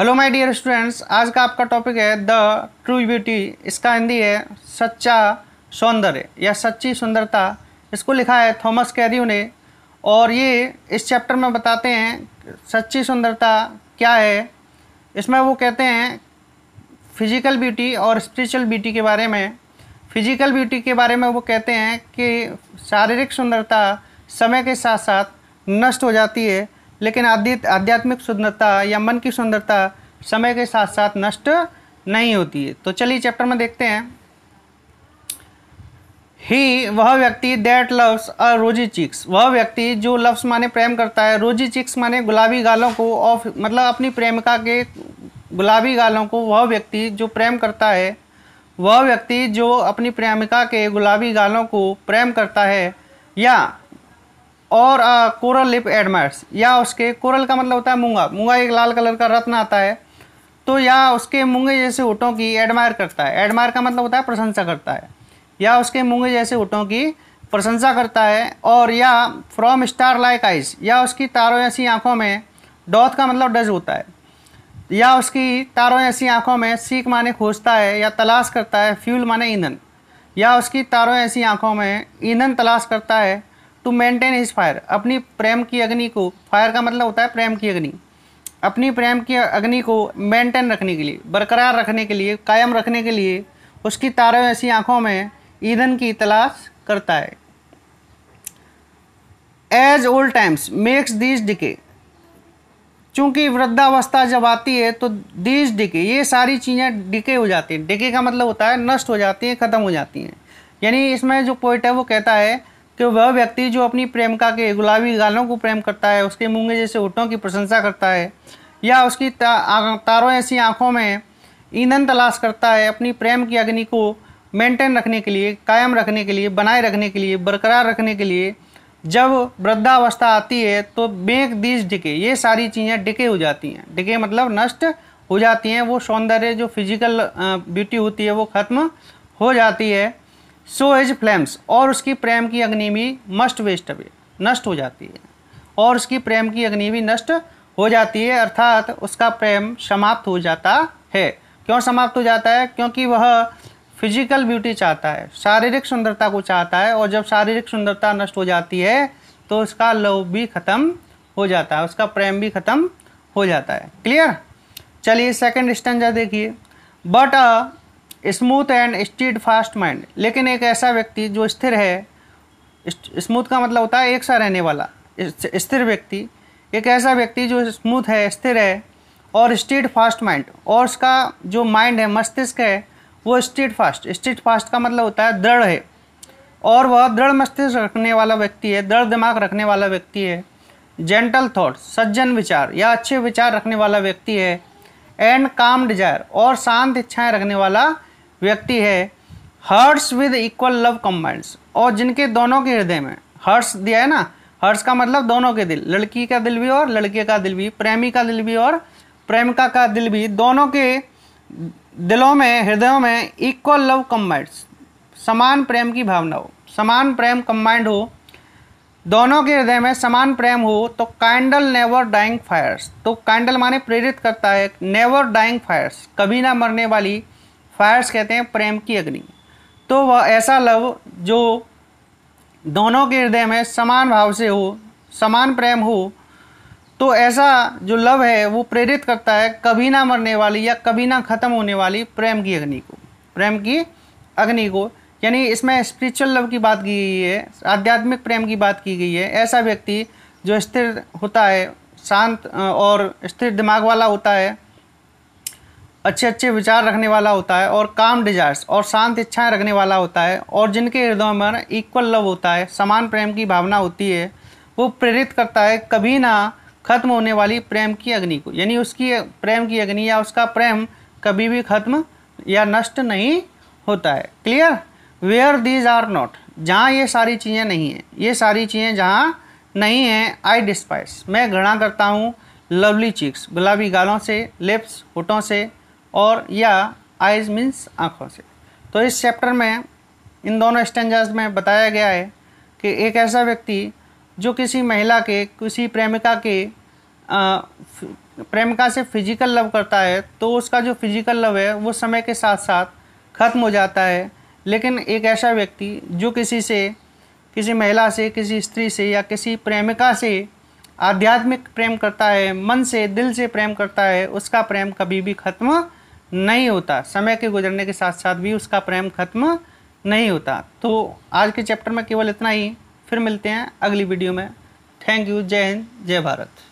hello my dear students आज का आपका टॉपिक है द ट्रू ब्यूटी इसका हिंदी है सच्चा सौंदर्य या सच्ची सुंदरता इसको लिखा है थॉमस कैरियो ने और ये इस चैप्टर में बताते हैं सच्ची सुंदरता क्या है इसमें वो कहते हैं फिजिकल ब्यूटी और स्पिरिचुअल ब्यूटी के बारे में फिजिकल ब्यूटी के बारे में वो कहते हैं कि शारीरिक सुंदरता समय के साथ साथ नष्ट हो जाती है लेकिन आध्यात्मिक सुंदरता या मन की सुंदरता समय के साथ साथ नष्ट नहीं होती है तो चलिए चैप्टर में देखते हैं ही वह व्यक्ति दैट लव्स अ रोजी चिक्स वह व्यक्ति जो लव्स माने प्रेम करता है रोजी चिक्स माने गुलाबी गालों को और मतलब अपनी प्रेमिका के गुलाबी गालों को वह व्यक्ति जो प्रेम करता है वह व्यक्ति जो अपनी प्रेमिका के गुलाबी गालों को प्रेम करता है या और कोरल लिप एडमायर्स या उसके कोरल का मतलब होता है मूंगा मूंगा एक लाल कलर का रत्न आता है तो या उसके मूंगे जैसे होठों की एडमायर करता है एडमायर का मतलब होता है प्रशंसा करता है या उसके मूंगे जैसे होठों की प्रशंसा करता है और या फ्रॉम स्टार लाइक आइज या उसकी तारों ऐसी आँखों में डॉथ का मतलब डज होता है या उसकी तारों ऐसी आँखों में सीख माने खोजता है या तलाश करता है फ्यूल माने ईंधन या उसकी तारों ऐसी आँखों में ईंधन तलाश करता है टू मेंटेन हिज फायर अपनी प्रेम की अग्नि को फायर का मतलब होता है प्रेम की अग्नि अपनी प्रेम की अग्नि को मेंटेन रखने के लिए बरकरार रखने के लिए कायम रखने के लिए उसकी तारों ऐसी आँखों में ईंधन की तलाश करता है as old times makes these decay चूँकि वृद्धावस्था जब आती है तो दीज डिके ये सारी चीज़ें डिके हो जाती हैं डिके का मतलब होता है नष्ट हो जाती हैं ख़त्म हो जाती हैं यानी इसमें जो पोइट है वो कहता है कि वह व्यक्ति जो अपनी प्रेमिका के गुलाबी गालों को प्रेम करता है उसके मूँगे जैसे ऊँटों की प्रशंसा करता है या उसकी तारों ऐसी आँखों में ईंधन तलाश करता है अपनी प्रेम की अग्नि को मेंटेन रखने के लिए कायम रखने के लिए बनाए रखने के लिए बरकरार रखने के लिए जब वृद्धावस्था आती है तो बेक दीज डिके ये सारी चीज़ें डिके हो जाती हैं डिके मतलब नष्ट हो जाती हैं वो सौंदर्य जो फिजिकल ब्यूटी होती है वो ख़त्म हो जाती है सो एज फ्लेम्स और उसकी प्रेम की अग्नि भी मस्ट वेस्ट अवे नष्ट हो जाती है और उसकी प्रेम की अग्नि भी नष्ट हो जाती है अर्थात उसका प्रेम समाप्त हो जाता है क्यों समाप्त हो जाता है क्योंकि वह फिजिकल ब्यूटी चाहता है शारीरिक सुंदरता को चाहता है और जब शारीरिक सुंदरता नष्ट हो जाती है तो उसका लव भी ख़त्म हो जाता है उसका प्रेम भी ख़त्म हो जाता है क्लियर चलिए सेकंड स्टेंजा देखिए but uh uh, smooth and steadfast mind लेकिन एक ऐसा व्यक्ति जो स्थिर है स्मूथ का मतलब होता है एक सा रहने वाला स्थिर व्यक्ति एक ऐसा व्यक्ति जो स्मूथ है स्थिर है और स्टीड फास्ट माइंड और उसका जो माइंड है मस्तिष्क है वो स्टीड फास्ट स्टीड फास्ट का मतलब होता है दृढ़ है और वह दृढ़ मस्तिष्क रखने वाला व्यक्ति है दृढ़ दिमाग रखने वाला व्यक्ति है जेंटल थॉट सज्जन विचार या अच्छे विचार रखने वाला व्यक्ति है एंड काम डिजायर और शांत इच्छाएं रखने वाला व्यक्ति है hearts with equal love combined और जिनके दोनों के हृदय में हर्ष दिया है ना हर्ष का मतलब दोनों के दिल लड़की का दिल भी और लड़के का दिल भी प्रेमी का दिल भी और प्रेमिका का दिल भी दोनों के दिलों में हृदयों में इक्वल लव कम्बाइंड्स समान प्रेम की भावना हो समान प्रेम कम्बाइंड हो दोनों के हृदय में समान प्रेम हो तो कैंडल नेवर डाइंग फायर्स तो कैंडल माने प्रेरित करता है नेवर डाइंग फायर्स कभी ना मरने वाली फायर्स कहते हैं प्रेम की अग्नि तो वह ऐसा लव जो दोनों के हृदय में समान भाव से हो समान प्रेम हो तो ऐसा जो लव है वो प्रेरित करता है कभी ना मरने वाली या कभी ना ख़त्म होने वाली प्रेम की अग्नि को प्रेम की अग्नि को यानी इसमें स्पिरिचुअल लव की बात की गई है आध्यात्मिक प्रेम की बात की गई है ऐसा व्यक्ति जो स्थिर होता है शांत और स्थिर दिमाग वाला होता है अच्छे अच्छे विचार रखने वाला होता है और काम डिजायर्स और शांत इच्छाएं रखने वाला होता है और जिनके हृदय में इक्वल लव होता है समान प्रेम की भावना होती है वो प्रेरित करता है कभी ना खत्म होने वाली प्रेम की अग्नि को यानी उसकी प्रेम की अग्नि या उसका प्रेम कभी भी खत्म या नष्ट नहीं होता है clear where these are not जहाँ ये सारी चीज़ें नहीं हैं ये सारी चीज़ें जहाँ नहीं हैं आई डिस्पाइस मैं घृणा करता हूँ लवली चीक्स गुलाबी गालों से लिप्स होठों से और या आइज मीन्स आँखों से तो इस चैप्टर में इन दोनों स्टेंजर्स में बताया गया है कि एक ऐसा व्यक्ति जो किसी महिला के किसी प्रेमिका के आ, प्रेमिका से फिजिकल लव करता है तो उसका जो फिजिकल लव है वो समय के साथ साथ ख़त्म हो जाता है लेकिन एक ऐसा व्यक्ति जो किसी से किसी महिला से किसी स्त्री से या किसी प्रेमिका से आध्यात्मिक प्रेम करता है मन से दिल से प्रेम करता है उसका प्रेम कभी भी ख़त्म नहीं होता समय के गुजरने के साथ साथ भी उसका प्रेम खत्म नहीं होता तो आज के चैप्टर में केवल इतना ही फिर मिलते हैं अगली वीडियो में थैंक यू जय हिंद जय भारत